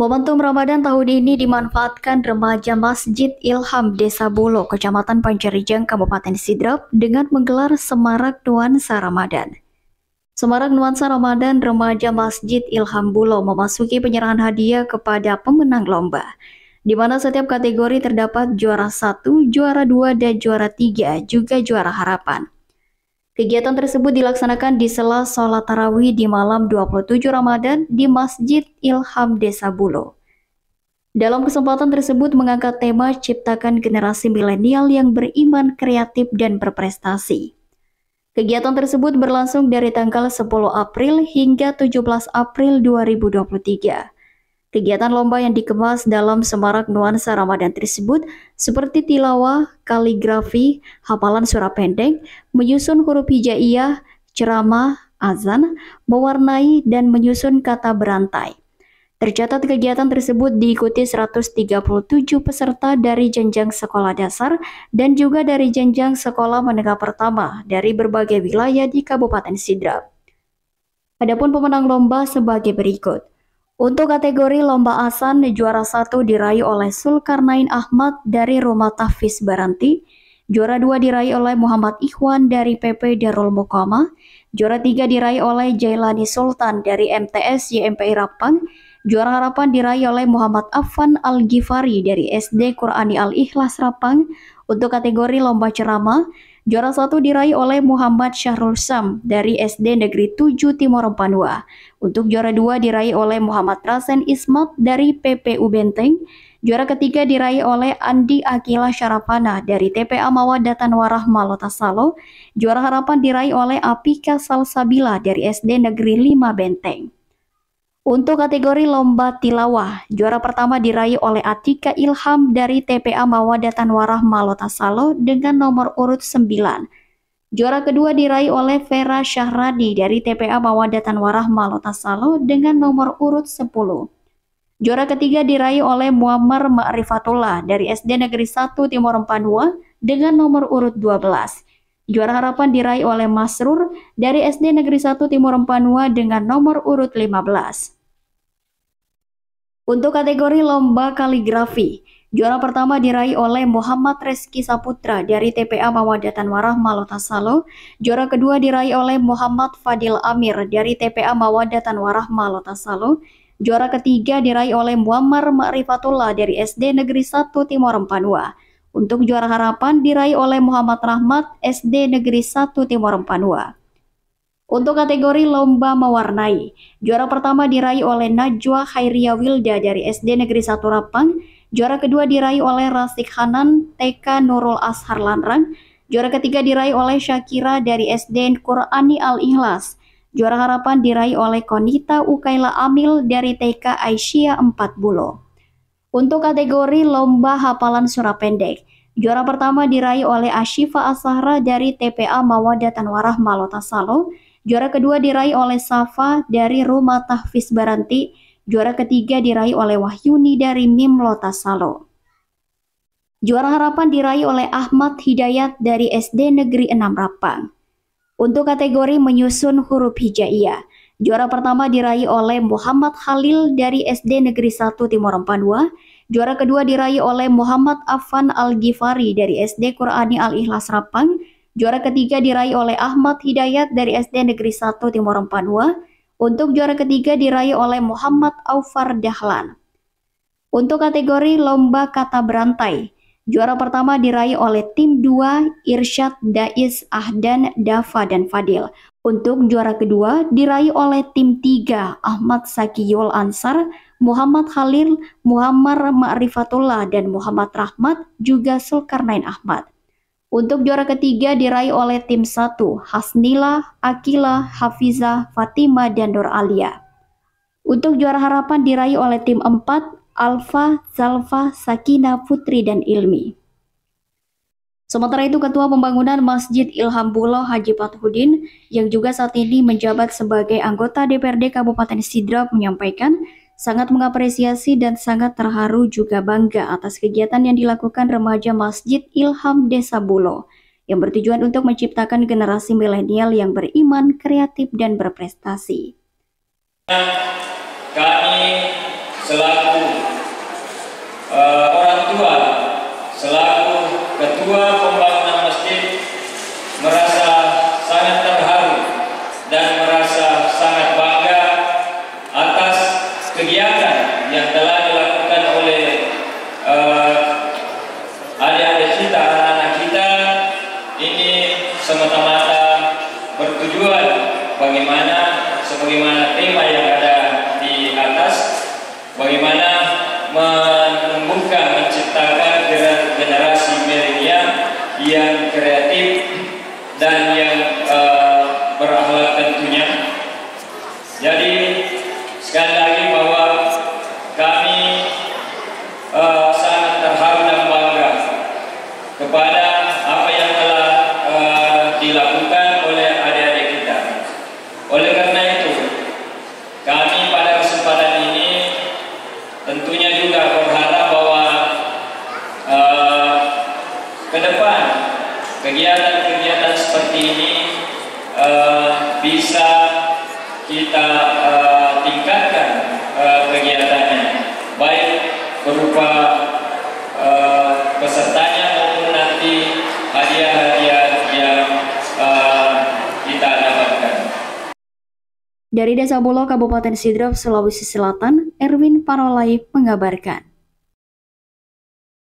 Momentum Ramadan tahun ini dimanfaatkan remaja Masjid Ilham Desa Bolo, Kecamatan Pancarijang, Kabupaten Sidrap dengan menggelar Semarak Nuansa Ramadan. Semarak Nuansa Ramadan remaja Masjid Ilham Bulo memasuki penyerahan hadiah kepada pemenang lomba, di mana setiap kategori terdapat juara satu, juara dua dan juara tiga, juga juara harapan. Kegiatan tersebut dilaksanakan di sela sholat tarawih di malam 27 Ramadan di Masjid Ilham Desa Bulo. Dalam kesempatan tersebut mengangkat tema ciptakan generasi milenial yang beriman, kreatif, dan berprestasi. Kegiatan tersebut berlangsung dari tanggal 10 April hingga 17 April 2023 Kegiatan lomba yang dikemas dalam semarak nuansa Ramadan tersebut seperti tilawah, kaligrafi, hafalan surah pendek, menyusun huruf hijaiyah, ceramah, azan, mewarnai, dan menyusun kata berantai. Tercatat kegiatan tersebut diikuti 137 peserta dari jenjang sekolah dasar dan juga dari jenjang sekolah menengah pertama dari berbagai wilayah di Kabupaten Sidrap. Adapun pemenang lomba sebagai berikut. Untuk kategori lomba asan, juara satu diraih oleh Sulkarnain Ahmad dari Rumah Tafis Baranti, juara dua diraih oleh Muhammad Ikhwan dari PP Darul Mukama, juara tiga diraih oleh Jailani Sultan dari MTS YMPI Rapang, juara harapan diraih oleh Muhammad Afan Al-Ghifari dari SD Qurani Al-Ikhlas Rapang, untuk kategori lomba ceramah, Juara satu diraih oleh Muhammad Syahrul Sam dari SD Negeri 7 Timor Panua. Untuk juara dua diraih oleh Muhammad Rasen Ismat dari PPU Benteng. Juara ketiga diraih oleh Andi Akila Syarapana dari TPA Warah Malota Salo. Juara harapan diraih oleh Apika Salsabila dari SD Negeri 5 Benteng. Untuk kategori lomba tilawah, juara pertama diraih oleh Atika Ilham dari TPA Mawada Tanwarah Malotasalo dengan nomor urut 9. Juara kedua diraih oleh Vera Syahradi dari TPA Mawada Tanwarah Malotasalo dengan nomor urut 10. Juara ketiga diraih oleh Muammar Ma'rifatullah dari SD Negeri 1 Timur 42 dengan nomor urut 12. Juara harapan diraih oleh Masrur dari SD Negeri 1 Timur Empanua dengan nomor urut 15. Untuk kategori lomba kaligrafi, juara pertama diraih oleh Muhammad Reski Saputra dari TPA Mawadatan Malota Lotasalo. Juara kedua diraih oleh Muhammad Fadil Amir dari TPA Mawadatan Malota Lotasalo. Juara ketiga diraih oleh Muammar Ma'rifatullah dari SD Negeri 1 Timor Empanua. Untuk juara harapan diraih oleh Muhammad Rahmat SD Negeri 1 Timor Empanua. Untuk kategori lomba mewarnai, juara pertama diraih oleh Najwa Khairia Wilda dari SD Negeri Satu Rapang, juara kedua diraih oleh Rasik Hanan TK Nurul Ashar Lanrang, juara ketiga diraih oleh Syakira dari SD Qurani Al-Ikhlas, juara harapan diraih oleh Konita Ukaila Amil dari TK Aisyah 40. Untuk kategori lomba hafalan surah pendek, juara pertama diraih oleh Ashifa Asahra dari TPA Mawadatan Malota Salo, Juara kedua diraih oleh Safa dari Rumah Tahfiz Baranti. Juara ketiga diraih oleh Wahyuni dari Mim Lotasalo. Juara harapan diraih oleh Ahmad Hidayat dari SD Negeri 6 Rapang. Untuk kategori menyusun huruf hijaiyah, juara pertama diraih oleh Muhammad Halil dari SD Negeri 1 Timur Empanua. Juara kedua diraih oleh Muhammad Afan Al-Ghifari dari SD Qurani Al-Ikhlas Rapang. Juara ketiga diraih oleh Ahmad Hidayat dari SD Negeri 1 Timur Empanua. Untuk juara ketiga diraih oleh Muhammad Aufar Dahlan. Untuk kategori lomba kata berantai, juara pertama diraih oleh tim 2 Irsyad Dais Ahdan Dafa dan Fadil. Untuk juara kedua diraih oleh tim 3 Ahmad Sakiyul Ansar, Muhammad Halil, Muhammad Ma'rifatullah dan Muhammad Rahmat juga Sulkarnain Ahmad. Untuk juara ketiga diraih oleh tim 1, Hasnila, Akila, Hafiza, Fatima, dan Dor Alia. Untuk juara harapan diraih oleh tim 4, Alfa, Zalfa, Sakina, Putri, dan Ilmi. Sementara itu Ketua Pembangunan Masjid Ilham Bulo Haji Patuhudin yang juga saat ini menjabat sebagai anggota DPRD Kabupaten Sidrap menyampaikan sangat mengapresiasi dan sangat terharu juga bangga atas kegiatan yang dilakukan remaja Masjid Ilham Desa Bulo yang bertujuan untuk menciptakan generasi milenial yang beriman, kreatif, dan berprestasi. Kami selaku uh, sekali lagi bahwa kami uh, sangat terharu dan bangga kepada apa yang telah uh, dilakukan oleh adik-adik kita. Oleh karena itu, kami pada kesempatan ini tentunya juga berharap bahwa uh, ke depan kegiatan-kegiatan seperti ini uh, bisa kita uh, Dari Desa Bolo, Kabupaten Sidrap, Sulawesi Selatan, Erwin Parolai mengabarkan.